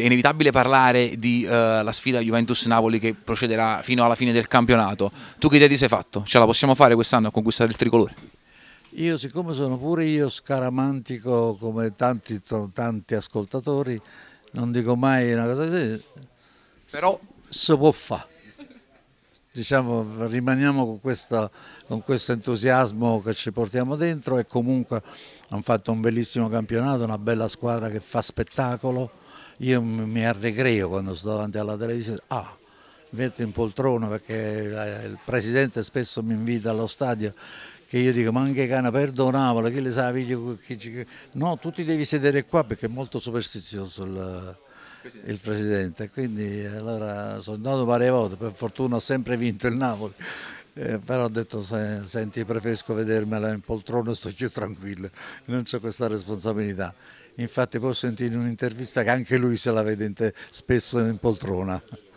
È inevitabile parlare di uh, la sfida Juventus-Napoli che procederà fino alla fine del campionato. Tu che idea ti sei fatto? Ce la possiamo fare quest'anno a conquistare il tricolore? Io siccome sono pure io scaramantico come tanti, tanti ascoltatori, non dico mai una cosa così, però si può fare. Diciamo, rimaniamo con, questa, con, questo entusiasmo che ci portiamo dentro e comunque hanno fatto un bellissimo campionato, una bella squadra che fa spettacolo io mi arregreo quando sto davanti alla televisione, ah, metto in poltrona perché eh, il presidente spesso mi invita allo stadio che io dico ma anche cana perdonamolo chi le sa figlio, chi... no tu ti devi sedere qua perché è molto superstizioso il, il presidente quindi allora sono andato varie volte per fortuna ho sempre vinto il Napoli eh, però ho detto senti preferisco vedermela in poltrona sto più tranquillo, non c'è questa responsabilità. Infatti poi ho sentito in un'intervista che anche lui se la vede spesso in poltrona.